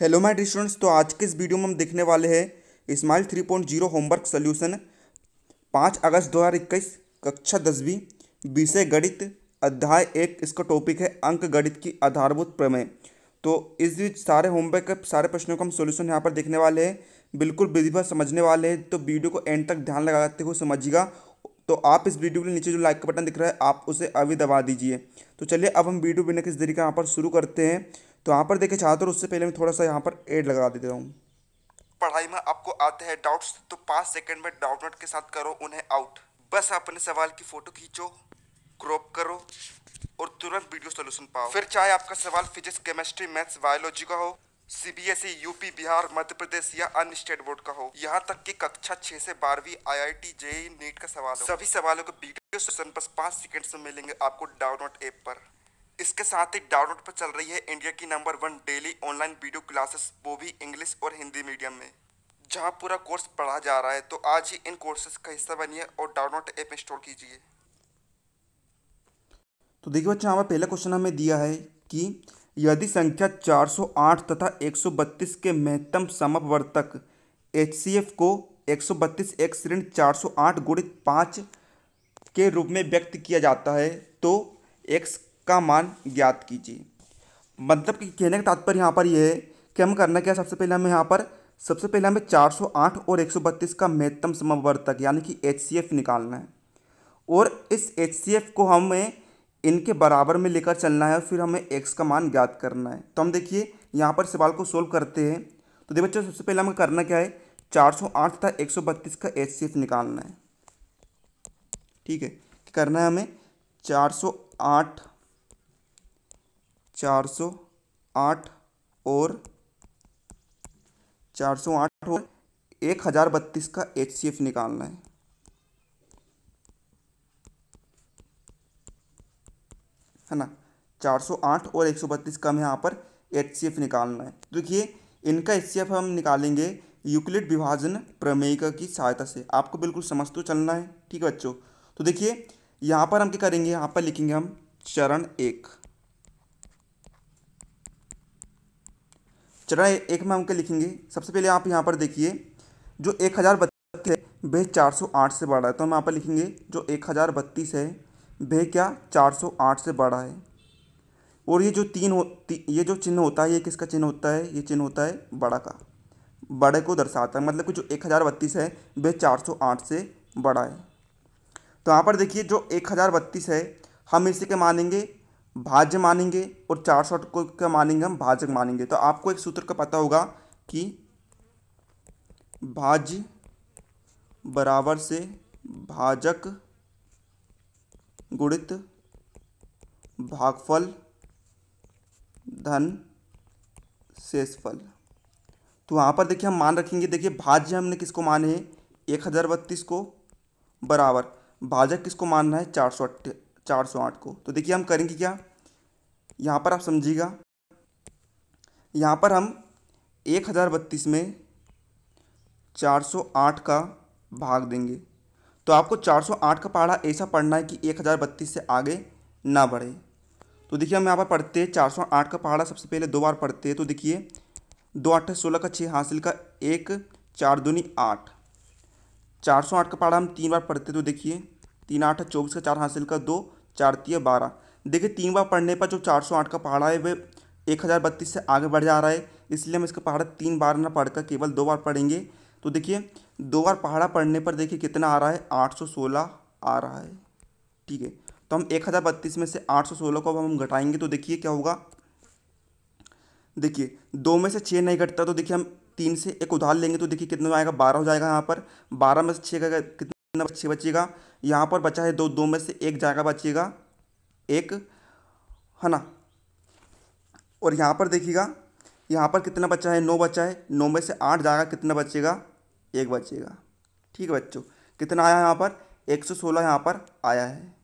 hello my students तो आज के इस वीडियो में हम देखने वाले हैं smile three point zero homework solution पाँच अगस्त दो हज़ार इक्कीस कक्षा दसवीं विषय गणित अध्याय एक इसका टॉपिक है अंक गणित की आधारभूत प्रमेय तो इस बीच सारे होमवर्क के सारे प्रश्नों का हम सोल्यूशन यहाँ पर देखने वाले हैं बिल्कुल विधिवत समझने वाले हैं तो वीडियो को एंड तक ध्यान लगाते हुए समझिएगा तो आप इस वीडियो के नीचे जो लाइक का बटन दिख रहा है आप उसे अभी दबा दीजिए तो चलिए अब हम वीडियो बिना किस तरीके यहाँ पर शुरू करते हैं तो यहाँ पर देखे चाहते हो उससे पहले मैं थोड़ा सा यहाँ पर एड लगा देता हूँ पढ़ाई में आपको आते हैं डाउट्स तो पाँच सेकंड में डाउटनोट के साथ करो उन्हें आउट बस अपने सवाल की फ़ोटो खींचो क्रॉप करो और तुरंत वीडियो सोल्यूशन पाओ फिर चाहे आपका सवाल फिजिक्स केमिस्ट्री मैथ्स बायोलॉजी का हो CBSE UP e, Bihar Madhya Pradesh या अन्य स्टेट बोर्ड का हो यहाँ तक कि कक्षा छह से बारहवीं I I T JEE NEET का सवाल हो सभी सवालों के वीडियो सेशन बस पाँच सेकंड से मिलेंगे आपको डाउनलोड ऐप पर इसके साथ ही डाउनलोड पर चल रही है इंडिया की number one daily online video classes वो भी इंग्लिश और हिंदी मीडियम में जहां पूरा कोर्स पढ़ा जा रहा है तो आज ही इन कोर्सेज का हिस्सा बनिए और डाउनलोड ऐप इंस्टॉल कीजिए तो देखिए बच्चे हमारा पहला क्वेश्चन हमें दिया है कि यदि संख्या 408 तथा 132 के महत्तम समवर्तक एच सी एफ को एक एक सौ बत्तीस श्रेणी चार सौ आठ गुणित पाँच के रूप में व्यक्त किया जाता है तो एक्स का मान ज्ञात कीजिए मतलब कि कहने का तात्पर्य यहाँ पर यह है कि हम करना क्या सबसे पहले हमें यहाँ पर सबसे पहले हमें 408 और 132 का महत्तम समवर्तक यानी कि एच निकालना है और इस एच को हमें इनके बराबर में लेकर चलना है और फिर हमें एक्स का मान ज्ञात करना है तो हम देखिए यहाँ पर सवाल को सोल्व करते हैं तो देखिए बच्चों सबसे पहले हमें करना क्या है 408 तथा 132 का एच निकालना है ठीक है करना है हमें 408 चार सौ आठ और चार सौ आठ और एक हज़ार बत्तीस का एच सी एफ निकालना है है ना 408 और 132 का हम यहाँ पर एच सी एफ निकालना है तो देखिए इनका एच सी एफ हम निकालेंगे यूक्लिड विभाजन प्रमेयिका की सहायता से आपको बिल्कुल समझ तो चलना है ठीक है बच्चों तो देखिए यहाँ पर हम क्या करेंगे यहाँ पर लिखेंगे हम चरण एक चरण एक में हम क्या लिखेंगे सबसे पहले आप यहाँ पर देखिए जो एक हज़ार बत्तीस है वह चार सौ आठ से बढ़ा है तो हम यहाँ पर लिखेंगे जो एक हज़ार बत्तीस है वह क्या चार सौ आठ से बढ़ा है और ये जो तीन हो ती, ये जो चिन्ह होता है ये किसका चिन्ह होता है ये चिन्ह होता है बड़ा का बड़े को दर्शाता है मतलब कि जो एक हज़ार बत्तीस है वह चार सौ आठ से बड़ा है तो यहाँ पर देखिए जो एक हज़ार बत्तीस है हम इसी के मानेंगे भाज्य मानेंगे और चार सौ को क्या मानेंगे हम भाजक मानेंगे तो आपको एक सूत्र का पता होगा कि भाज्य बराबर से भाजक गुणित भागफल धन शेषफल तो वहाँ पर देखिए हम मान रखेंगे देखिए भाज्य हमने किसको माने हैं एक हज़ार बत्तीस को बराबर भाजक किसको मानना है चार सौ अट्ठे चार सौ आठ को तो देखिए हम करेंगे क्या यहाँ पर आप समझिएगा यहाँ पर हम एक हज़ार बत्तीस में चार सौ आठ का भाग देंगे तो आपको चार सौ आठ का पहाड़ा ऐसा पढ़ना है कि एक हज़ार बत्तीस से आगे ना बढ़े तो देखिए हम यहाँ पर पढ़ते हैं चार सौ आठ का पहाड़ा सबसे पहले दो बार पढ़ते हैं तो देखिए दो आठ सोलह का छः हासिल का एक चार दूनी आठ चार सौ आठ का पहाड़ा हम तीन बार पढ़ते तो देखिए तीन आठ चौबीस का चार हासिल का दो चारतीय बारह देखिए तीन बार पढ़ने पर जो चार सौ आठ का पहाड़ा है वे एक हज़ार बत्तीस से आगे बढ़ जा रहा है इसलिए हम इसका पहाड़ा तीन बार ना पढ़कर केवल दो बार पढ़ेंगे तो देखिए दो बार पहाड़ा पढ़ने पर देखिए कितना आ रहा है आठ सौ सोलह आ रहा है ठीक है तो हम एक हज़ार बत्तीस में से आठ सौ सोलह को अब हम घटाएंगे तो देखिए क्या होगा देखिए दो में से छः नहीं घटता तो देखिए हम तीन से एक उधार लेंगे तो देखिए कितना आएगा बारह हो जाएगा यहाँ पर बारह में से छः का कितना छः बचेगा यहाँ पर बचा है दो दो में से एक जाएगा बचेगा एक है ना और यहाँ पर देखिएगा यहाँ पर कितना बच्चा है नौ बच्चा है नौ में से आठ जाएगा कितना बचेगा एक बचेगा ठीक है बच्चों कितना आया यहाँ पर एक सौ सोलह यहाँ पर आया है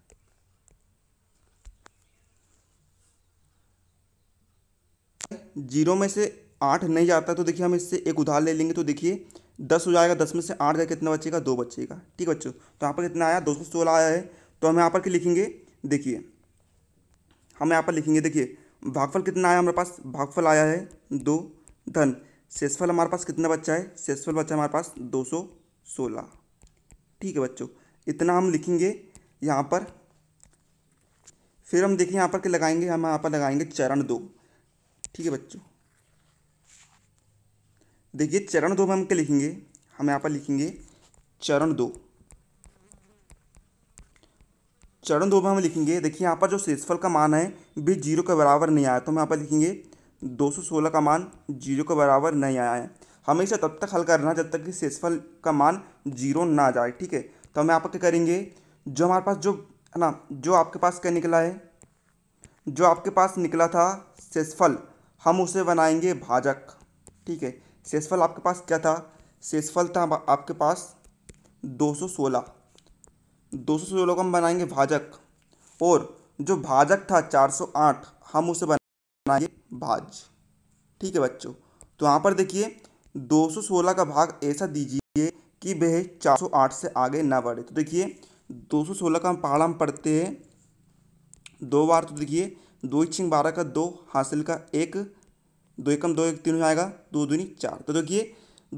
जीरो में से आठ नहीं जाता तो देखिए हम इससे एक उधार ले लेंगे तो देखिए दस हो जाएगा दस में से आठ जाएगा कितना बचेगा दो बचेगा ठीक है बच्चों तो यहाँ पर कितना आया दो सौ सोलह आया है तो हम यहाँ पर लिखेंगे देखिए हम यहाँ पर लिखेंगे देखिए भागफल कितना आया हमारे पास भागफल आया है दो धन शेषफल हमारे पास कितना बच्चा है शेषफल बच्चा हमारे पास दो सौ सोलह ठीक है बच्चों इतना हम लिखेंगे यहाँ पर फिर हम देखिए यहाँ पर के लगाएंगे हम यहाँ पर लगाएंगे चरण दो ठीक है बच्चों देखिए चरण दो में हम क्या लिखेंगे हम यहाँ पर लिखेंगे चरण दो चरण दो में हम लिखेंगे देखिए यहाँ पर जो शेषफल का मान है भी जीरो के बराबर नहीं आया तो हम यहाँ पर लिखेंगे 216 का मान जीरो के बराबर नहीं आया है हमेशा तब तक हल करना जब तक कि शेषफल का मान जीरो ना जाए ठीक है तो हम यहाँ पर क्या करेंगे जो हमारे पास जो है ना जो आपके पास क्या निकला है जो आपके पास निकला था शेषफल हम उसे बनाएंगे भाजक ठीक है शेषफल आपके पास क्या था शेषफल था आपके पास सोलह दो सौ सोलह को हम बनाएंगे भाजक और जो भाजक था चार सौ आठ हम उसे बनाएंगे भाज ठीक है बच्चों तो यहाँ पर देखिए दो सौ सोलह का भाग ऐसा दीजिए कि वह चार सौ आठ से आगे ना बढ़े तो देखिए दो सौ सोलह का हम पहाड़ा हम पढ़ते हैं दो बार तो देखिए दो छिंग बारह का दो हासिल का एक दो एकम दो एक तीन हो जाएगा दो दूनी चार तो देखिए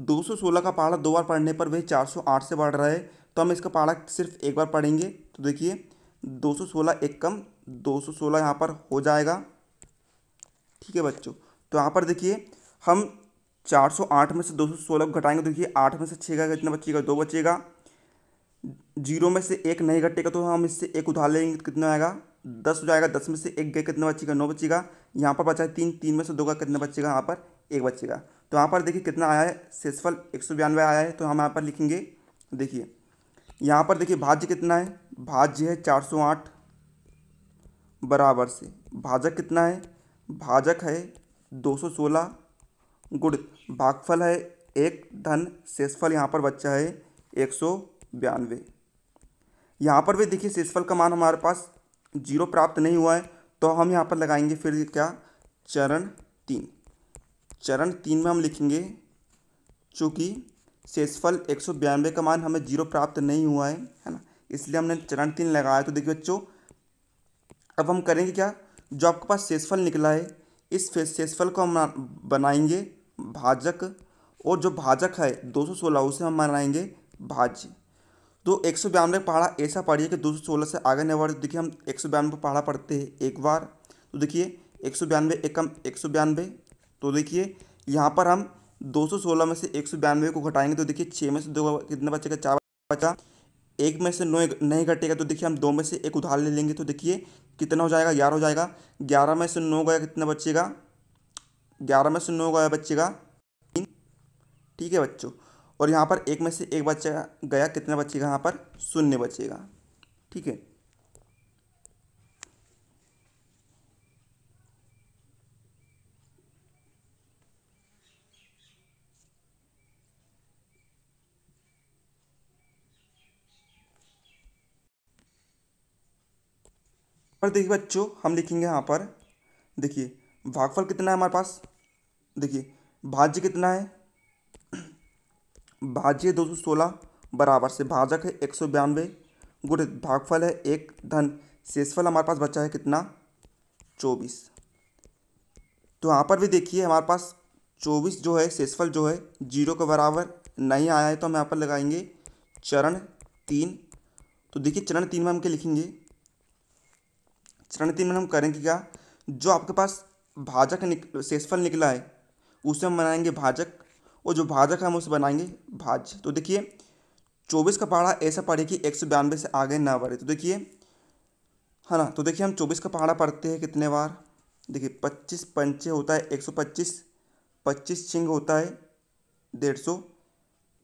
216 का पहाड़ा दो बार पढ़ने पर वह 408 से बढ़ रहा है तो हम इसका पहाड़ा सिर्फ एक बार पढ़ेंगे तो देखिए 216 एक कम सोलह यहाँ पर हो जाएगा ठीक है बच्चों तो यहाँ पर देखिए हम 408 में से 216 को घटाएंगे तो देखिए आठ में से छः का कितना बचेगा दो बचेगा जीरो में से एक नहीं घटेगा तो हम इससे एक उधार लेंगे तो कितना आएगा दस हो जाएगा दस में से एक गए कितना बचेगा नौ बचेगा यहाँ पर बचा है तीन तीन में से दो का कितना बचेगा यहाँ पर एक बच्चे का तो यहाँ पर देखिए कितना आया है शेषफल एक सौ बयानवे आया है तो हम यहाँ पर लिखेंगे देखिए यहाँ पर देखिए भाज्य कितना है भाज्य है चार सौ आठ बराबर से भाजक कितना है भाजक है दो सौ सोलह गुड़ भागफल है एक धन शेषफल यहाँ पर बच्चा है एक सौ बयानवे यहाँ पर भी देखिए शेषफल का मान हमारे पास जीरो प्राप्त नहीं हुआ है तो हम यहाँ पर लगाएंगे फिर क्या चरण तीन चरण तीन में हम लिखेंगे चूँकि शेषफल एक सौ बयानवे का मान हमें जीरो प्राप्त नहीं हुआ है है ना इसलिए हमने चरण तीन लगाया तो देखिए बच्चों अब हम करेंगे क्या जो आपके पास शेषफल निकला है इस शेषफल को हम बनाएंगे भाजक और जो भाजक है दो सौ सोलह उसे हम बनाएंगे भाज्य तो एक सौ बयानवे पहाड़ा ऐसा पढ़िए कि दो सौ सोलह से आगे नहीं बढ़े तो देखिए हम एक सौ बयानवे पहाड़ा पढ़ते हैं एक बार तो देखिए एक सौ बयानवे एकम एक सौ बयानवे तो देखिए यहाँ पर हम 216 में से एक को घटाएंगे तो देखिए छः में से दो कितना बचेगा चार बचा एक में से नौ नहीं घटेगा तो देखिए हम दो में से एक उधार ले लेंगे तो देखिए कितना हो जाएगा ग्यारह हो जाएगा ग्यारह में से नौ गया कितना बचेगा ग्यारह में से नौ गया बचेगा तीन ठीक है बच्चों और यहाँ पर एक में से एक बच्चा गया कितना बचेगा यहाँ पर शून्य बचेगा ठीक है पर देखिए बच्चों हम लिखेंगे यहाँ पर देखिए भागफल कितना है हमारे पास देखिए भाज्य कितना है भाज्य दो सौ सोलह बराबर से भाजक है एक सौ बयानवे गुण भागफल है एक धन शेषफल हमारे पास बचा है कितना चौबीस तो यहाँ पर भी देखिए हमारे पास चौबीस जो है शेषफल जो है जीरो के बराबर नहीं आया है तो हम यहाँ पर लगाएंगे चरण तीन तो देखिए चरण तीन में हम क्या लिखेंगे चरण तीन में हम करेंगे क्या जो आपके पास भाजक निक शेषफल निकला है उसे हम बनाएंगे भाजक और जो भाजक है हम उसे बनाएंगे भाज्य तो देखिए चौबीस का पहाड़ा ऐसा पढ़े कि एक सौ बयानबे से आगे ना बढ़े तो देखिए है हाँ ना तो देखिए हम चौबीस का पहाड़ा पढ़ते हैं कितने बार देखिए पच्चीस पंचे होता है एक सौ पच्चीस पच्चीस छिंग होता है डेढ़ सौ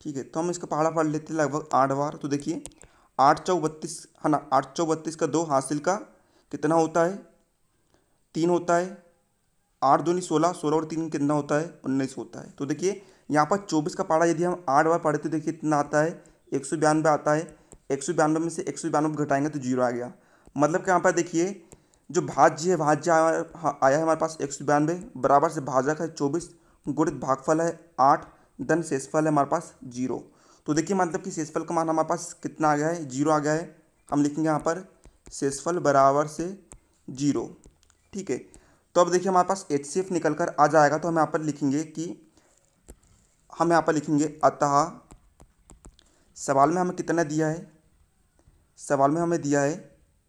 ठीक है तो हम इसका पहाड़ा पढ़ लेते हैं लगभग आठ बार तो देखिए आठ चौ बत्तीस है हाँ ना आठ चौ बत्तीस का दो हासिल का कितना होता है तीन होता है आठ दूनी सोलह सोलह और तीन कितना होता है उन्नीस होता है तो देखिए यहाँ पर चौबीस का पारा यदि हम आठ बार पढ़े तो देखिए कितना आता है एक सौ बयानवे आता है एक सौ बयानवे में से एक सौ बयानवे घटाएंगे तो जीरो आ गया मतलब कि यहाँ पर देखिए जो भाज्य है भाज्य आया हाँ, है हमारे पास एक सौ बयानबे बराबर से भाजक है चौबीस गुणित भागफल है आठ धन शेषफल है हमारे पास जीरो तो देखिए मतलब कि शेषफल का मान हमारे पास कितना आ गया है जीरो आ गया है हम लिखेंगे यहाँ पर शेषफल बराबर से जीरो ठीक है तो अब देखिए हमारे पास एच सी एफ निकल कर आ जाएगा तो हम यहाँ पर लिखेंगे कि हम यहाँ पर लिखेंगे अतः सवाल में हमें कितना दिया है सवाल में हमें दिया है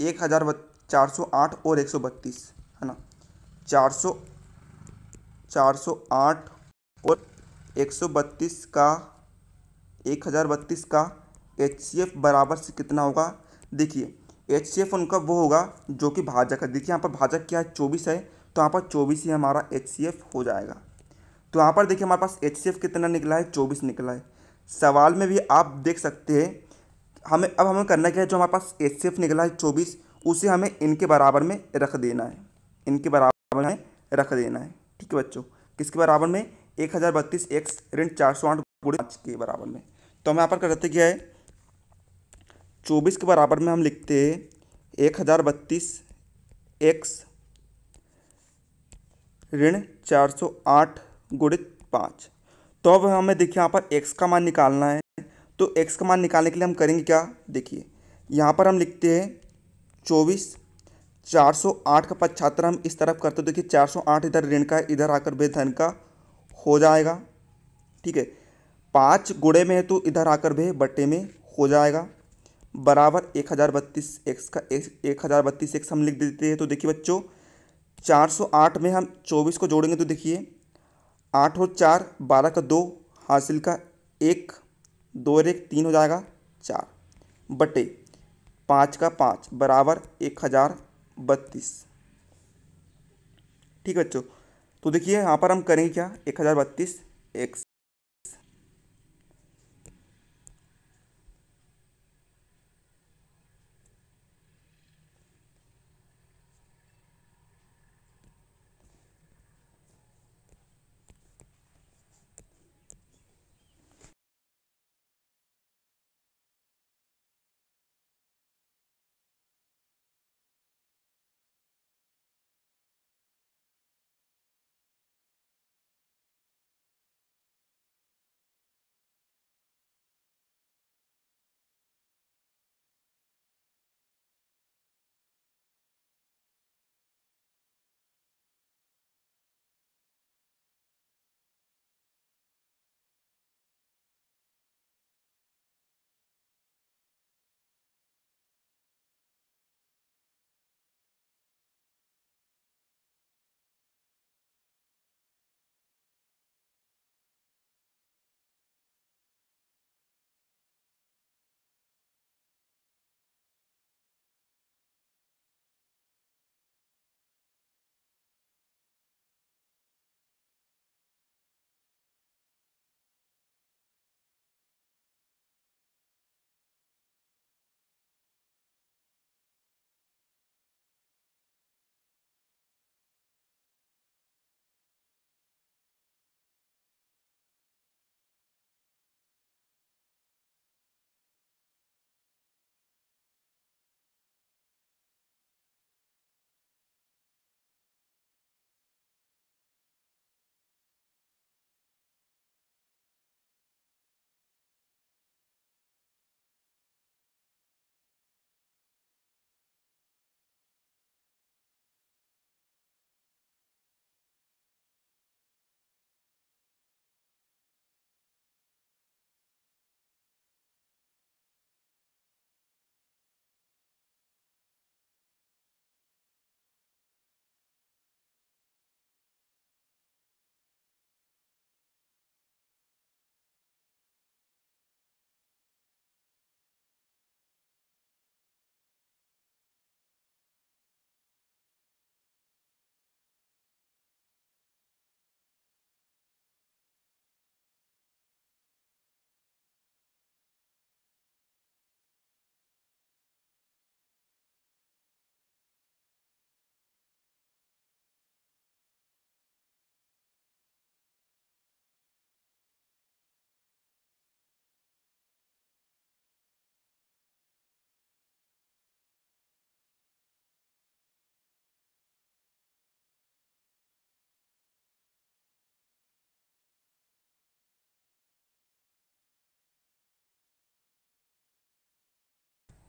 एक हज़ार चार सौ आठ और एक सौ बत्तीस है ना चार सौ चार सौ आठ और एक सौ बत्तीस का एक हज़ार बत्तीस का एच सी एफ बराबर से कितना होगा देखिए एच सी एफ उनका वो होगा जो कि भाजक है देखिए यहाँ पर भाजक क्या है चौबीस है तो यहाँ पर चौबीस ही हमारा एच सी एफ हो जाएगा तो यहाँ पर देखिए हमारे पास एच सी एफ कितना निकला है चौबीस निकला है सवाल में भी आप देख सकते हैं हमें अब हमें करना क्या है जो हमारे पास एच सी एफ निकला है चौबीस उसे हमें इनके बराबर में रख देना है इनके बराबर में रख देना है ठीक है बच्चों किसके बराबर में एक हज़ार बत्तीस एक्स ऋण चार सौ आठ पाँच के बराबर में तो हम यहाँ पर करते क्या है चौबीस के बराबर में हम लिखते हैं एक हज़ार बत्तीस एक्स ऋण चार सौ आठ गुणित पाँच तो अब हमें देखिए यहाँ पर एक्स का मान निकालना है तो एक्स का मान निकालने के लिए हम करेंगे क्या देखिए यहाँ पर हम लिखते हैं चौबीस चार सौ आठ का पचहत्तर हम इस तरफ करते देखिए चार सौ आठ इधर ऋण का इधर आकर भी धन का हो जाएगा ठीक है पाँच गुड़े में है तो इधर आकर भी बट्टे में हो जाएगा बराबर एक हज़ार बत्तीस एक्स का एक हज़ार बत्तीस एक्स हम लिख देते हैं तो देखिए बच्चों चार सौ आठ में हम चौबीस को जोड़ेंगे तो देखिए आठ और चार बारह का दो हासिल का एक दो और एक तीन हो जाएगा चार बटे पाँच का पाँच बराबर एक हज़ार बत्तीस ठीक है बच्चों तो देखिए यहाँ पर हम करेंगे क्या एक हज़ार बत्तीस एक्स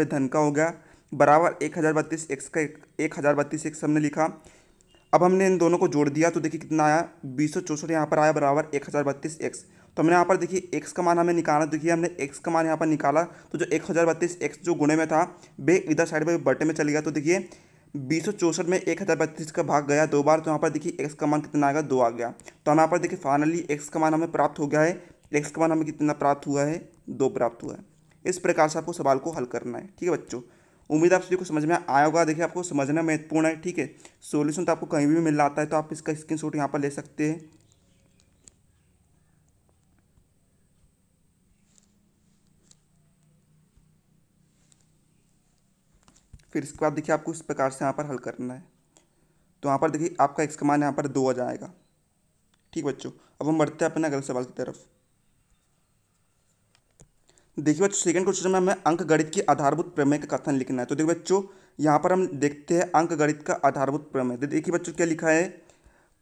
धन का हो गया बराबर एक हज़ार बत्तीस एक्स का एक हज़ार बत्तीस एक्स हमने लिखा अब हमने इन दोनों को जोड़ दिया तो देखिए कितना आया बीस सौ चौंसठ यहाँ पर आया बराबर एक हज़ार बत्तीस एक्स तो हमने यहाँ पर देखिए एक्स का मान हमें निकाला तो देखिए हमने एक्स का मान यहाँ पर निकाला तो जो एक हज़ार बत्तीस एक्स जो गुणे में था बे इधर साइड में बटे में चले गया तो देखिए बीस सौ में एक हज़ार बत्तीस का भाग गया दो बार तो यहाँ पर देखिए एक्स का मान कितना आएगा दो आ गया तो हम यहाँ पर देखिए फाइनली एक्स का मान हमें प्राप्त हो गया है एक्स का मान हमें कितना प्राप्त हुआ है दो प्राप्त हुआ है इस प्रकार से आपको सवाल को हल करना है ठीक है बच्चों उम्मीद आप सभी को समझ में आया होगा देखिए आपको समझना महत्वपूर्ण है ठीक है सोल्यूशन तो आपको कहीं भी मिल रहा है तो आप इसका स्क्रीन शॉट यहाँ पर ले सकते हैं फिर इसके बाद देखिए आपको इस प्रकार से यहाँ पर हल करना है तो यहाँ पर देखिए आपका एक्स का मान यहाँ पर दो आ जाएगा ठीक बच्चों अब हम बढ़ते हैं अपने अगले सवाल की तरफ देखिए बच्चों सेकंड क्वेश्चन में हमें अंक गणित की आधारभूत प्रमेय का कथन लिखना है तो देखिए बच्चों यहाँ पर हम देखते हैं अंक गणित का आधारभूत प्रमेय तो देखिए बच्चों क्या लिखा है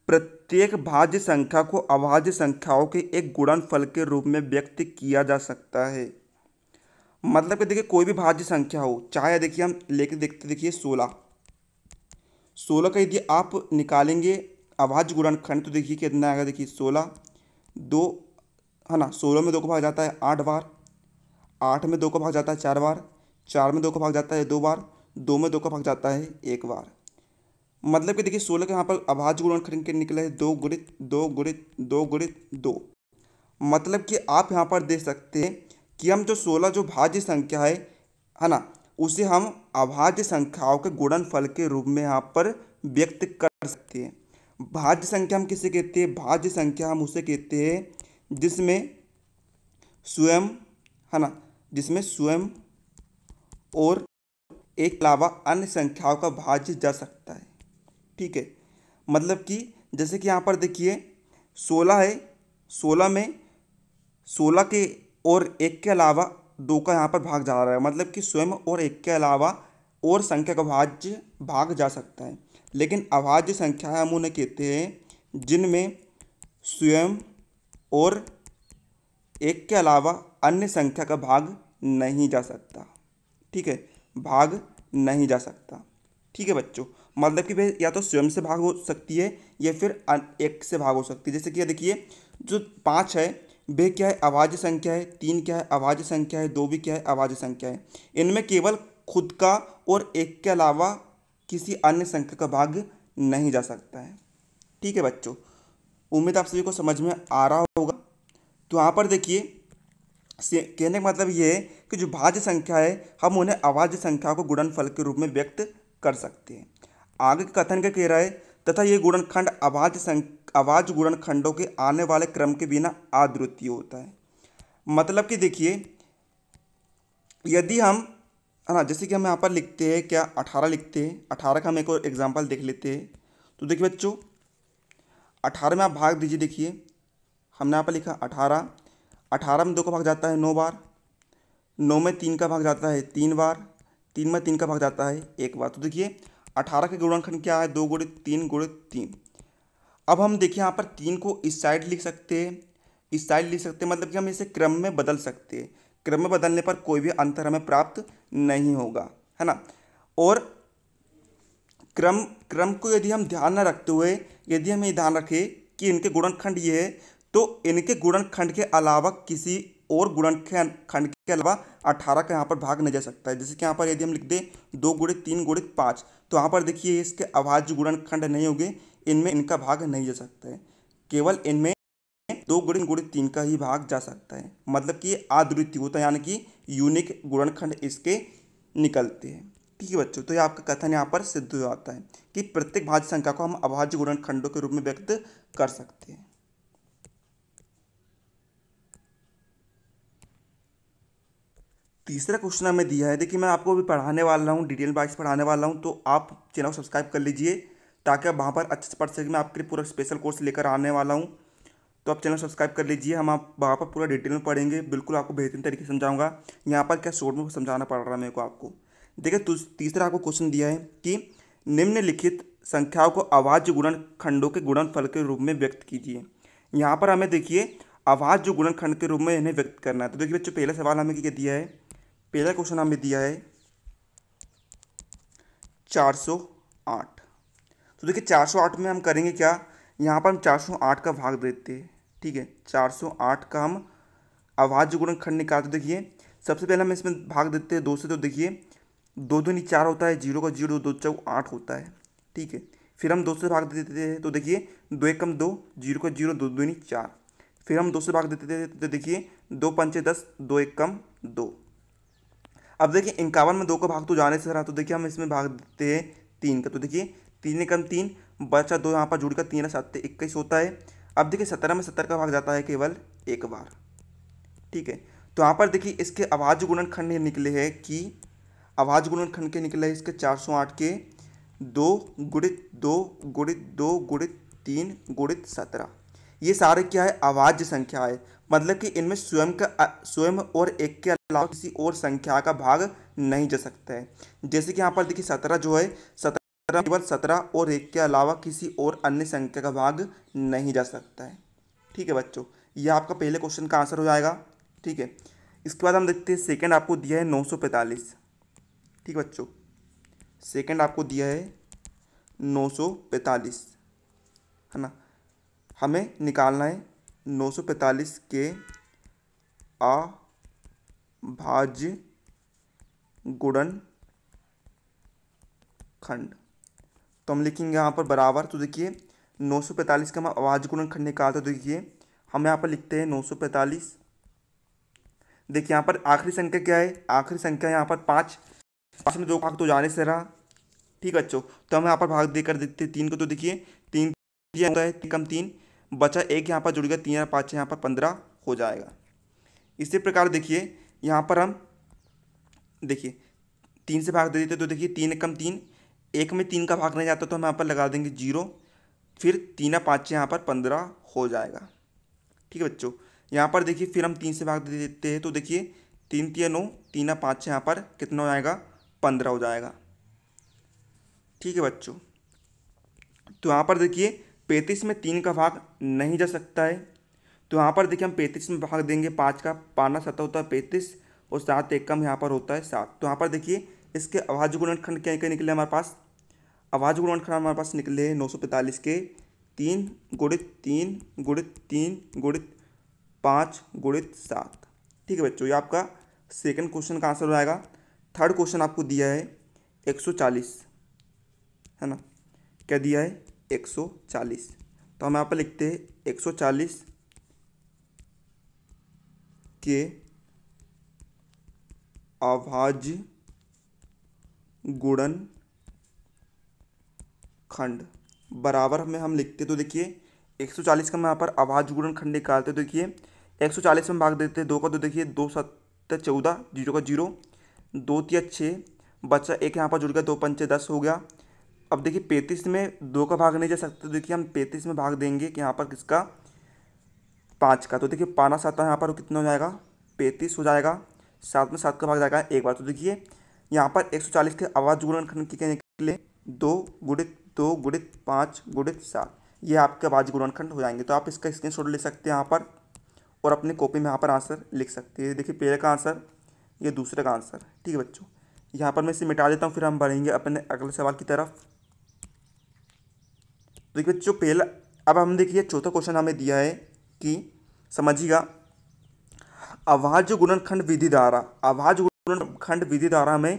प्रत्येक भाज्य संख्या को अभाज्य संख्याओं के एक गुणनफल के रूप में व्यक्त किया जा सकता है मतलब कि देखिए कोई भी भाज्य संख्या हो चाहे देखिए हम लेके देखते देखिए सोलह सोलह का यदि आप निकालेंगे अभाज्य गुणनखंड तो देखिए कितना आएगा देखिए सोलह दो है ना सोलह में दो को भाग जाता है आठ बार आठ में दो को भाग जाता है चार बार चार में दो को भाग जाता है दो बार दो में दो को भाग जाता है एक बार मतलब कि देखिए सोलह के यहाँ पर अभाज्य गुणन खरीद के निकला है दो गुणित दो गुणित दो गुणित दो मतलब कि आप यहाँ पर देख सकते हैं कि हम जो सोलह जो भाज्य संख्या है है ना उसे हम अभाज्य संख्याओं के गुणनफल के रूप में यहाँ पर व्यक्त कर सकते हैं भाज्य संख्या हम किसे कहते हैं भाज्य संख्या हम उसे कहते हैं जिसमें स्वयं है ना जिसमें स्वयं और एक अलावा अन्य संख्याओं का भाज्य जा सकता है ठीक है मतलब कि जैसे कि यहाँ पर देखिए सोलह है सोलह में सोलह के और एक के अलावा दो का यहाँ पर भाग जा रहा है मतलब कि स्वयं और एक के अलावा और संख्या का भाज्य भाग जा सकता है लेकिन अभाज्य संख्या हम उन्हें कहते हैं जिनमें स्वयं और एक के अलावा अन्य संख्या का भाग नहीं जा सकता ठीक है भाग नहीं जा सकता ठीक है बच्चों मतलब कि भाई या तो स्वयं से भाग हो सकती है या फिर एक से भाग हो सकती है जैसे कि देखिए जो पाँच है वे क्या है आवाज़ संख्या है तीन क्या है आवाज़ संख्या है दो भी क्या है आवाज़ संख्या है इनमें केवल खुद का और एक के अलावा किसी अन्य संख्या का भाग नहीं जा सकता है ठीक है बच्चों उम्मीद आप सभी को समझ में आ रहा होगा तो यहाँ पर देखिए कहने का मतलब ये है कि जो भाज्य संख्या है हम उन्हें अभाज्य संख्या को गुणनफल के रूप में व्यक्त कर सकते हैं आगे कथन का कह रहा है तथा ये गुणनखंड अभाज्य संख्या अभाज्य गुणनखंडों के आने वाले क्रम के बिना आद्वितीय होता है मतलब कि देखिए यदि हम है ना जैसे कि हम यहाँ पर लिखते हैं क्या अठारह लिखते हैं अठारह का हम एक और एग्जाम्पल देख लेते हैं तो देखिए बच्चों अठारह में आप भाग दीजिए देखिए हमने यहाँ पर लिखा अठारह अठारह में दो का भाग जाता है नौ बार नौ में तीन का भाग जाता है तीन बार तीन में तीन का भाग जाता है एक बार तो देखिए अठारह का गुणनखंड क्या है दो गुड़े तीन गुड़े तीन अब हम देखिए यहाँ पर तीन को इस साइड लिख सकते हैं इस साइड लिख सकते हैं मतलब कि हम इसे क्रम में बदल सकते हैं क्रम में बदलने पर कोई भी अंतर हमें प्राप्त नहीं होगा है ना और क्रम क्रम को यदि हम ध्यान न रखते हुए यदि हम ये ध्यान रखें कि इनके गुणनखंड ये है तो इनके गुणनखंड के अलावा किसी और गुणनखंड खंड के अलावा अठारह का यहाँ पर भाग नहीं जा सकता है जैसे कि यहाँ पर यदि हम लिख दें दो गुणित तीन गुणित पाँच तो यहाँ पर देखिए इसके अभाज्य गुणनखंड नहीं होंगे इनमें इनका भाग नहीं जा सकता है केवल इनमें दो गुणित गुणित तीन का ही भाग जा सकता है मतलब कि आदृत्य होता है यानी कि यूनिक गुणनखंड इसके निकलते हैं ठीक है बच्चों तो ये आपका कथन यहाँ पर सिद्ध हो जाता है कि प्रत्येक भाज्य संख्या को हम अभाज्य गुणनखंडों के रूप में व्यक्त कर सकते हैं तीसरा क्वेश्चन हमें दिया है देखिए मैं आपको अभी पढ़ाने वाला हूँ डिटेल बाइक्स पढ़ाने वाला हूँ तो आप चैनल को सब्सक्राइब कर लीजिए ताकि आप वहाँ पर अच्छे से पढ़ सकें मैं आपके लिए पूरा स्पेशल कोर्स लेकर आने वाला हूँ तो आप चैनल सब्सक्राइब कर लीजिए हम आप वहाँ पर पूरा डिटेल में पढ़ेंगे बिल्कुल आपको बेहतरीन तरीके से समझाऊंगा यहाँ पर क्या शोर में समझाना पड़ रहा है मेरे को आपको देखिए तीसरा आपको क्वेश्चन दिया है कि निम्नलिखित संख्याओं को आवाज गुणन खंडों के गुणन फल के रूप में व्यक्त कीजिए यहाँ पर हमें देखिए आवाज जो गुणनखंड के रूप में इन्हें व्यक्त करना है तो देखिए बच्चों पहला सवाल हमें क्या दिया है पहला क्वेश्चन हमें दिया है चार सौ आठ तो देखिए चार सौ आठ में हम करेंगे क्या यहाँ पर हम चार सौ आठ का भाग देते हैं ठीक है चार सौ आठ का हम अभाज्य गुणनखंड निकालते देखिए सबसे पहले हम इसमें भाग देते हैं दो से तो देखिए दो नहीं चार होता है जीरो का जीरो दो चौ आठ होता है ठीक है फिर हम दो से भाग देते थे तो देखिए दो एक कम दो जीरो का जीरो दो नहीं चार फिर हम दो से भाग देते थे तो देखिए दो पंचे दस दो एक कम दो अब देखिए इक्यावन में दो का भाग तो जाने से रहा तो देखिए हम इसमें भाग देते हैं तीन का तो देखिए तीन एकम तीन बचा दो यहाँ पर जुड़ कर तीन सात इक्कीस होता है अब देखिए सत्रह में सत्तर का भाग जाता है केवल एक बार ठीक है तो यहाँ पर देखिए इसके आवाज गुणनखंड निकले हैं कि आवाज गुणनखंड के निकले इसके चार सौ आठ के दो गुणित दो गुणित दो गुणित तीन गुणित सत्रह ये सारे क्या है अवाज्य संख्या है मतलब कि इनमें स्वयं का स्वयं और एक के अलावा किसी और संख्या का भाग नहीं जा सकता है जैसे कि यहाँ पर देखिए सत्रह जो है सत्रह केवल सत्रह और एक के अलावा किसी और अन्य संख्या का भाग नहीं जा सकता है ठीक है बच्चों ये आपका पहले क्वेश्चन का आंसर हो जाएगा ठीक है इसके बाद हम देखते हैं सेकेंड आपको दिया है नौ सौ पैंतालीस ठीक है बच्चों सेकेंड आपको दिया है नौ सौ पैंतालीस है ना हमें निकालना है 945 के अभाज्य गुणन खंड तो हम लिखेंगे यहाँ पर बराबर तो देखिए 945 का हम आवाज गुणन खंड निकालते तो देखिए हम यहाँ पर लिखते हैं 945 देखिए यहाँ पर आखिरी संख्या क्या है आखिरी संख्या यहाँ पर पाँच पाँच में दो भाग तो जाने से रहा ठीक है अच्छो तो हम यहाँ पर भाग देकर देखते हैं तीन को तो देखिए तीन होता है कम तीन बचा एक यहाँ पर जुड़ गया तीन पाँच छः यहाँ पर पंद्रह हो जाएगा इसी प्रकार देखिए यहाँ पर हम देखिए तीन से भाग दे देते तो देखिए तीन कम तीन एक में तीन का भाग नहीं जाता तो हम यहाँ पर लगा देंगे जीरो फिर तीन पाँच छः यहाँ पर पंद्रह हो जाएगा ठीक है बच्चों यहाँ पर देखिए फिर हम तीन से भाग दे देते हैं तो देखिए तीन तीन नौ तीन पाँच छः यहाँ पर कितना हो जाएगा पंद्रह हो जाएगा ठीक है बच्चों तो यहाँ पर देखिए पैंतीस में तीन का भाग नहीं जा सकता है तो यहाँ पर देखिए हम पैंतीस में भाग देंगे पाँच का पाना सतह होता है पैंतीस और सात एक कम यहाँ पर होता है सात तो यहाँ पर देखिए इसके अभाज्य गुणनखंड क्या क्या निकले हमारे पास अभाज्य गुणनखंड हमारे पास निकले हैं नौ सौ पैंतालीस के तीन गुणित तीन गुणित तीन गुणित पाँच गुणित सात ठीक है बच्चों ये आपका सेकेंड क्वेश्चन का आंसर हो जाएगा थर्ड क्वेश्चन आपको दिया है चालीस है ना क्या दिया है 140 तो हम यहाँ पर लिखते हैं 140 के आवाज गुणन खंड बराबर में हम लिखते तो देखिए 140 का हम यहाँ पर आवाज गुणन खंड निकालते तो देखिए 140 में भाग देते हैं दो का तो देखिए दो सत्य तो चौदह जीरो का जीरो दो तीन छः बच्चा एक यहाँ पर जुड़ गया दो पंचे दस हो गया अब देखिए पैंतीस में दो का भाग नहीं जा सकता तो देखिए हम पैंतीस में भाग देंगे कि यहाँ पर किसका पाँच का तो देखिए पाना सात यहाँ पर कितना हो जाएगा पैंतीस हो जाएगा सात में सात का भाग जाएगा एक बार तो देखिए यहाँ पर एक सौ चालीस के आवाज़ गुणन खंड के लिए दो गुणित दो गुणित पाँच गुणित सात ये आपके आवाज़ गुड़न खंड हो जाएंगे तो आप इसका शॉट ले सकते हैं यहाँ पर और अपने कॉपी में यहाँ पर आंसर लिख सकते हैं देखिए पहले का आंसर ये दूसरे का आंसर ठीक है बच्चों यहाँ पर मैं इसे मिटा देता हूँ फिर हम बढ़ेंगे अपने अगले सवाल की तरफ देखिए बच्चों पहला अब हम देखिए चौथा क्वेश्चन हमें दिया है कि समझिएगा आवाज गुणनखंड विधि धारा आवाज गुणनखंड विधि धारा में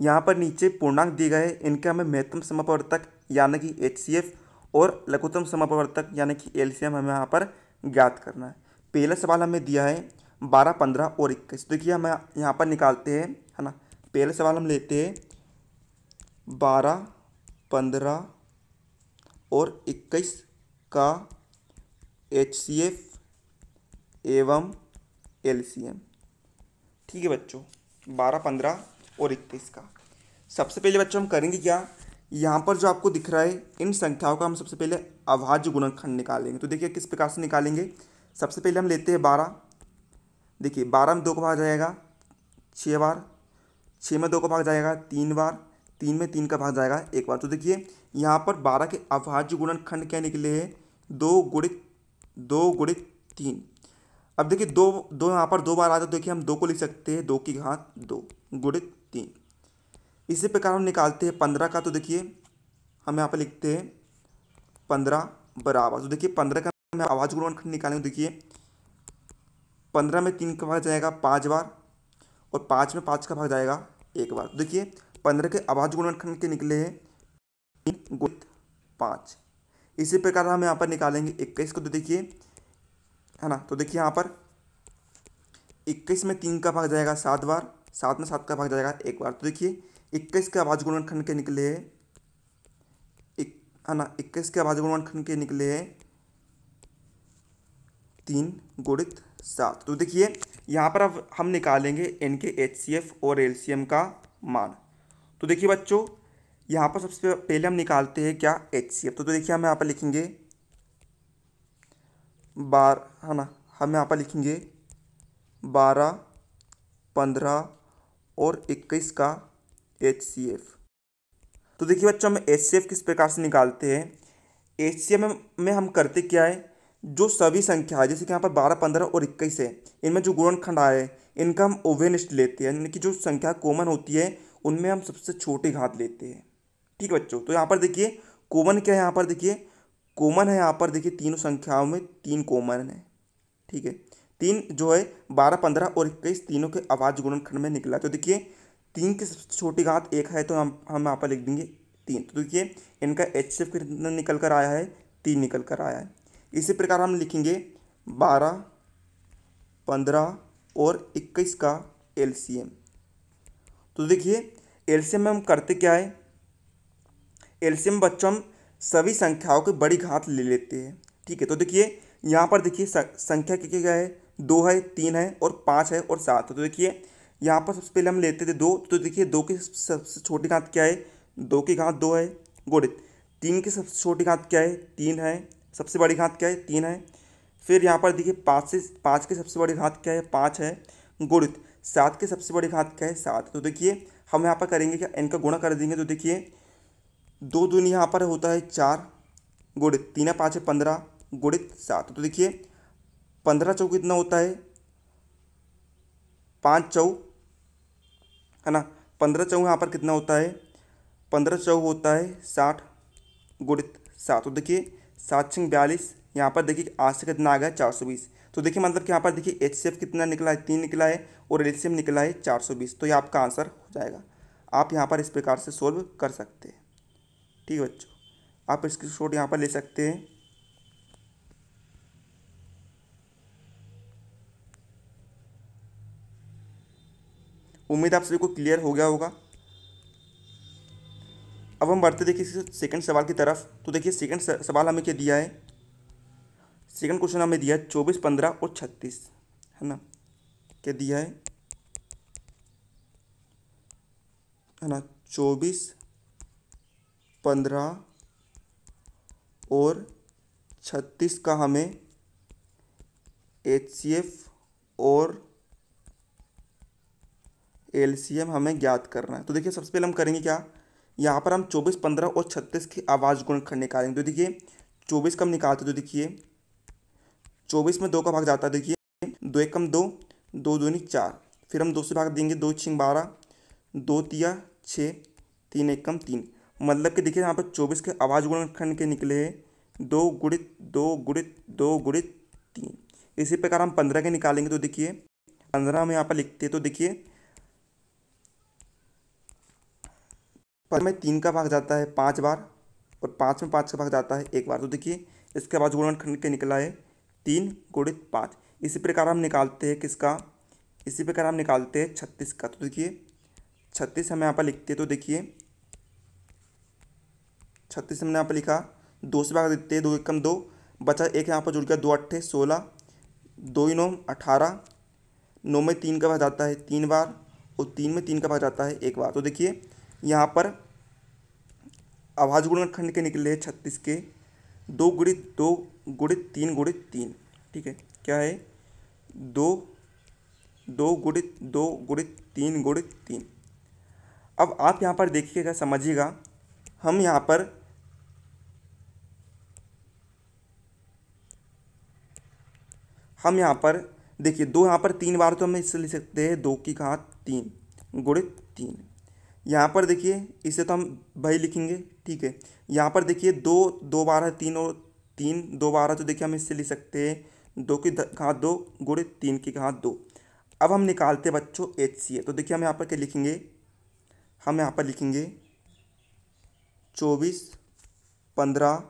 यहाँ पर नीचे पूर्णांक दिए गए इनके हमें महत्तम समापवर्तक यानी कि एच और लघुतम समापवर्तक यानी कि एल हमें यहाँ पर ज्ञात करना है पहला सवाल हमें दिया है बारह पंद्रह और इक्कीस देखिए हम यहाँ पर निकालते हैं है ना पहला सवाल हम लेते हैं बारह पंद्रह और 21 का एच एवं एल ठीक है बच्चों बारह पंद्रह और इक्कीस का सबसे पहले बच्चों हम करेंगे क्या यहाँ पर जो आपको दिख रहा है इन संख्याओं का हम सबसे पहले अभाज्य गुणनखंड निकालेंगे तो देखिए किस प्रकार से निकालेंगे सबसे पहले हम लेते हैं बारह देखिए बारह में दो का भाग जाएगा छः बार छः में दो का भाग जाएगा तीन बार तीन में तीन का भाग जाएगा एक बार तो देखिए यहाँ पर बारह के अभाज्य खंड क्या निकले हैं दो गुणित दो गुणित तीन अब देखिए दो दो यहाँ पर दो बार आता है तो देखिए हम दो को लिख सकते हैं दो की घात दो गुणित तीन इसी प्रकार हम निकालते हैं पंद्रह का तो देखिए हम यहाँ पर लिखते हैं पंद्रह बराबर तो देखिए पंद्रह का हम आवाज़ गुणनखंड निकालेंगे तो देखिए पंद्रह में तीन का भाग जाएगा पाँच बार और पाँच में पाँच का भाग जाएगा एक बार तो देखिए पंद्रह के आवाज गुणनखंड के निकले हैं तीन गुणित पाँच इसी प्रकार हम यहाँ पर निकालेंगे इक्कीस को तो देखिए है ना तो देखिए यहाँ पर इक्कीस में तीन का भाग जाएगा सात बार सात में सात का भाग जाएगा एक बार तो देखिए इक्कीस के आवाज गुणनखंड के निकले हैं है ना इक्कीस के आवाज गुणनखंड के निकले हैं तीन गुणित सात तो देखिए यहाँ पर अब हम निकालेंगे इनके एच सी एफ और एल सी एम का मान तो देखिए बच्चों यहाँ पर सबसे पहले हम निकालते हैं क्या एच सी एफ तो, तो देखिए हम यहाँ पर लिखेंगे बार है ना हम यहाँ पर लिखेंगे बारह पंद्रह और इक्कीस का एच सी एफ तो देखिए बच्चों हम एच सी एफ किस प्रकार से निकालते हैं एच सी एफ में, में हम करते क्या है जो सभी संख्या है जैसे कि यहाँ पर बारह पंद्रह और इक्कीस है इनमें जो गुणनखंड आए इनका हम ओवेनिस्ट लेते हैं यानी कि जो संख्या कॉमन होती है उनमें हम सबसे छोटे घात लेते हैं ठीक है बच्चों तो यहाँ पर देखिए कोमन क्या है यहाँ पर देखिए कोमन है यहाँ पर देखिए तीनों संख्याओं में तीन कोमन है ठीक है तीन जो है बारह पंद्रह और इक्कीस तीनों के आवाज गुणनखंड में निकला तो देखिए तीन की सबसे छोटी घात एक है तो हम हम यहाँ पर लिख देंगे तीन तो देखिए इनका एच सी एफ कितना निकल कर आया है तीन निकल कर आया है इसी प्रकार हम लिखेंगे बारह पंद्रह और इक्कीस का एल सी एम तो देखिए एलसीएम में हम करते क्या है एलसीएम बच्चों हम सभी संख्याओं की बड़ी घात ले लेते हैं ठीक है तो देखिए यहाँ पर देखिए संख्या क्या क्या है दो है तीन है और पाँच है और सात है तो देखिए यहाँ पर सबसे पहले हम लेते थे दो तो देखिए दो की सबसे छोटी घात क्या है दो की घात दो है गुड़ित तीन की सबसे छोटी घात क्या है तीन है सबसे बड़ी घात क्या है तीन है फिर यहाँ पर देखिए पाँच से पाँच की सबसे बड़ी घात क्या है पाँच है गुड़ित सात की सबसे बड़ी घात क्या है सात तो देखिए हम यहाँ पर करेंगे क्या एन का गुणा कर देंगे तो देखिए दो दून यहाँ पर होता है चार गुणित तीन पाँच है पंद्रह गुणित सात तो देखिए पंद्रह चौ कितना होता है पाँच चौ है ना पंद्रह चौ यहाँ पर कितना होता है पंद्रह चौ होता है साठ गुणित सात तो देखिए सात छिंग बयालीस यहाँ पर देखिए आज से कितना आ गया चार सौ बीस तो देखिए मतलब कि यहाँ पर देखिए एच कितना निकला है तीन निकला है और एल निकला है चार तो ये आपका आंसर हो जाएगा आप यहाँ पर इस प्रकार से सोल्व कर सकते हैं ठीक है बच्चों आप इसकी शॉट यहाँ पर ले सकते हैं उम्मीद आप सभी को क्लियर हो गया होगा अब हम बढ़ते देखिए सेकंड सवाल की तरफ तो देखिए सेकंड सवाल हमें क्या दिया है सेकंड क्वेश्चन हमें दिया है चौबीस पंद्रह और छत्तीस है ना क्या दिया है है ना चौबीस पंद्रह और छत्तीस का हमें एच सी एफ और एल सी हमें ज्ञात करना है तो देखिए सबसे पहले हम करेंगे क्या यहाँ पर हम चौबीस पंद्रह और छत्तीस की आवाज़ गुण निकालेंगे तो देखिए चौबीस का हम निकालते तो देखिए चौबीस में दो का भाग जाता है देखिए दो एक कम दो दो दूनी चार फिर हम दो से भाग देंगे दो छिंग बारह दो तिया छः तीन एक कम तीन मतलब कि देखिए यहाँ पर चौबीस के आवाज़ गुणखंड के निकले हैं दो गुड़ित दो गुड़ित दो गुड़ित तीन इसी प्रकार हम पंद्रह के निकालेंगे तो देखिए पंद्रह हम यहाँ पर लिखते हैं तो देखिए पर में तीन का भाग जाता है पाँच बार और पाँच में पाँच का भाग जाता है एक बार तो देखिए इसके बाद गुणनखंड के निकला है तीन गुणित पाँच इसी प्रकार हम निकालते हैं किसका इसी प्रकार हम निकालते हैं छत्तीस का तो देखिए छत्तीस हम यहाँ पर लिखते हैं तो देखिए छत्तीस हमने यहाँ पर लिखा दो से भाग देते हैं दो कम दो बचा एक यहाँ पर जुड़ गया दो अट्ठे सोलह दो ही नौ अठारह नौ में तीन का भाग जाता है तीन बार और तीन में तीन का भाग जाता है एक बार तो देखिए यहाँ पर आवाज गुणखंड के निकले छत्तीस के दो गुणित दो गुणित तीन गुणित तीन ठीक है क्या है दो दो गुणित दो गुणित तीन गुणित तीन अब आप यहाँ पर देखिएगा समझिएगा हम यहाँ पर हम यहाँ पर देखिए दो यहाँ पर तीन बार तो हम इससे लिख सकते हैं दो की घात तीन गुणित तीन यहाँ पर देखिए इसे तो हम भाई लिखेंगे ठीक है यहाँ पर देखिए दो दो बारह तीन और तीन दो बारह तो देखिए हम इससे ले सकते हैं दो की घात दो गुड़े तीन की घात दो अब हम निकालते बच्चों एच सी ए तो देखिए हम यहाँ पर क्या लिखेंगे हम यहाँ पर लिखेंगे चौबीस पंद्रह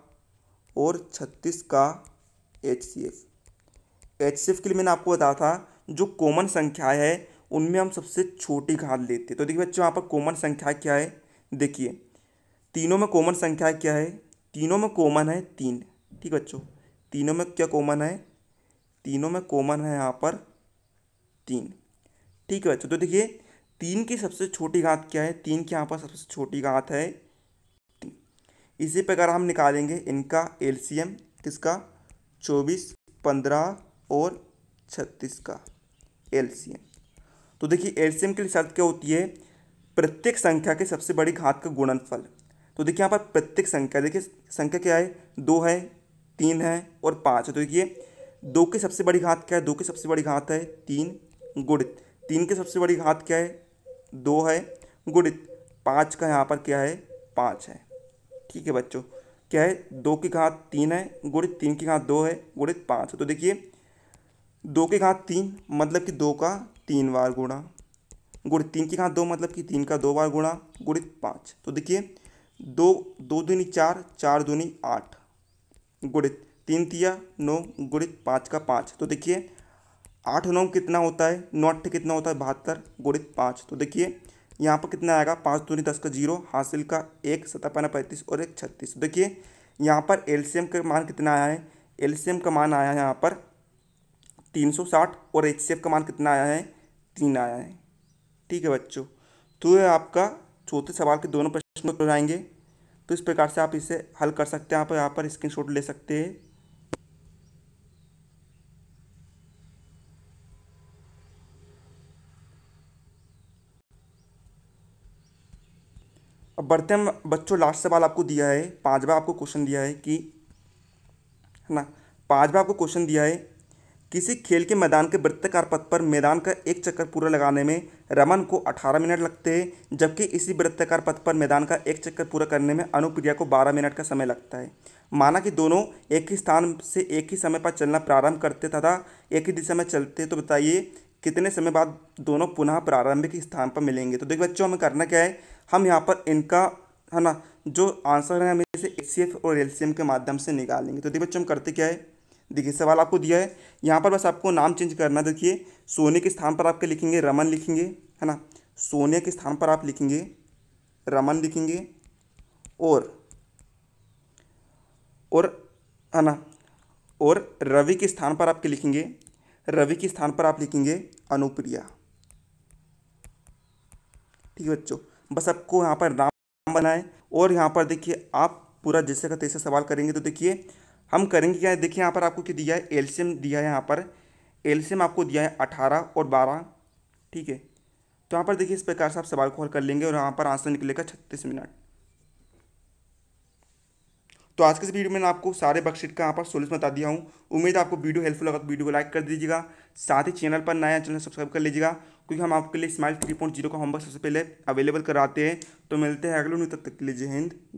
और छत्तीस का H C F H C F के लिए मैंने आपको बताया था जो कॉमन संख्या है उनमें हम सबसे छोटी घात लेते हैं तो देखिए बच्चों यहाँ पर कॉमन संख्या क्या है देखिए तीनों में कॉमन संख्या क्या है तीनों में कॉमन है तीन ठीक बच्चों तीनों में क्या कॉमन है तीनों में कॉमन है यहाँ पर तीन ठीक है बच्चों तो देखिए तीन की सबसे छोटी घात क्या है तीन की यहाँ पर सबसे छोटी घात है तीन इसी प्रकार हम निकालेंगे इनका एल किसका चौबीस पंद्रह और छत्तीस का एल तो देखिए एल के लिए शर्त क्या होती है प्रत्येक संख्या के सबसे बड़ी घात का गुणनफल तो देखिए यहाँ पर प्रत्येक संख्या देखिए संख्या क्या है दो है तीन है और पाँच है तो देखिए दो की सबसे बड़ी घात क्या है दो की सबसे बड़ी घात है तीन गुणित तीन की सबसे बड़ी घात क्या है दो है गुणित पाँच का यहाँ पर क्या है पाँच है ठीक है बच्चों क्या है दो की घात तीन है गुणित तीन की घात दो है गुणित पाँच है तो देखिए दो की घात तीन मतलब कि दो का तीन बार गुणा गुणित तीन की घात दो मतलब कि तीन का दो बार गुणा गुणित पाँच तो देखिए दो दो दूनी चार चार दूनी आठ गुणित तीन तिया नौ गुणित पाँच का पाँच तो देखिए आठ नौ कितना होता है नौ अट्ठे कितना होता है बहत्तर गुणित पाँच तो देखिए यहाँ पर कितना आएगा पाँच दूनी दस का जीरो हासिल का एक सतापना पैंतीस और एक छत्तीस तो देखिए यहाँ पर एलसीएम का मान कितना आया है एलसीएम का मान आया है यहाँ पर तीन सौ साठ और एच का मान कितना आया है तीन आया है ठीक है बच्चों तो ये आपका चौथे सवाल के दोनों प्रश्न उत्तर जाएंगे तो इस प्रकार से आप इसे हल कर सकते हैं आप यहाँ पर स्क्रीनशॉट ले सकते हैं अब बढ़ते हम बच्चों लास्ट सवाल आपको दिया है पांचवा आपको क्वेश्चन दिया है कि है ना पांचवा आपको क्वेश्चन दिया है किसी खेल के मैदान के वृत्तकार पथ पर मैदान का एक चक्कर पूरा लगाने में रमन को 18 मिनट लगते हैं जबकि इसी वृत्तकार पथ पर मैदान का एक चक्कर पूरा करने में अनुप्रिया को 12 मिनट का समय लगता है माना कि दोनों एक ही स्थान से एक ही समय पर चलना प्रारंभ करते तथा एक ही दिशा में चलते तो बताइए कितने समय बाद दोनों पुनः प्रारंभिक स्थान पर मिलेंगे तो देखिए बच्चों हमें करना क्या है हम यहाँ पर इनका है ना जो आंसर है हम इसे एच और एल के माध्यम से निकालेंगे तो देखिए बच्चों हम करते क्या है देखिए सवाल आपको दिया है यहाँ पर बस आपको नाम चेंज करना देखिए सोने के स्थान पर आपके लिखेंगे रमन लिखेंगे है ना सोने के स्थान पर आप लिखेंगे रमन लिखेंगे और और है ना और रवि के स्थान पर आपके लिखेंगे रवि के स्थान पर आप लिखेंगे अनुप्रिया ठीक है बच्चों बस आपको यहाँ पर नाम बनाएं और यहाँ पर देखिए आप पूरा जैसे का तैसे सवाल करेंगे तो देखिए हम करेंगे क्या देखिए यहाँ पर आपको क्या दिया है एल्शियम दिया है यहाँ पर एल्शियम आपको दिया है अठारह और बारह ठीक है तो यहाँ पर देखिए इस प्रकार से आप सवाल को हल कर लेंगे और यहाँ पर आंसर निकलेगा छत्तीस मिनट तो आज के इस वीडियो में आपको सारे बक्शीट का यहाँ पर सोल्यूशन बता दिया हूँ उम्मीद आपको वीडियो हेल्पफुल लगा तो वीडियो को लाइक कर दीजिएगा साथ ही चैनल पर नया चैनल सब्सक्राइब कर लीजिएगा क्योंकि हम आपके लिए स्माइल थ्री पॉइंट जीरो का होमवर्क सबसे पहले अवेलेबल कराते हैं तो मिलते हैं अगले उन्हीं तक तक लीजिए हिंद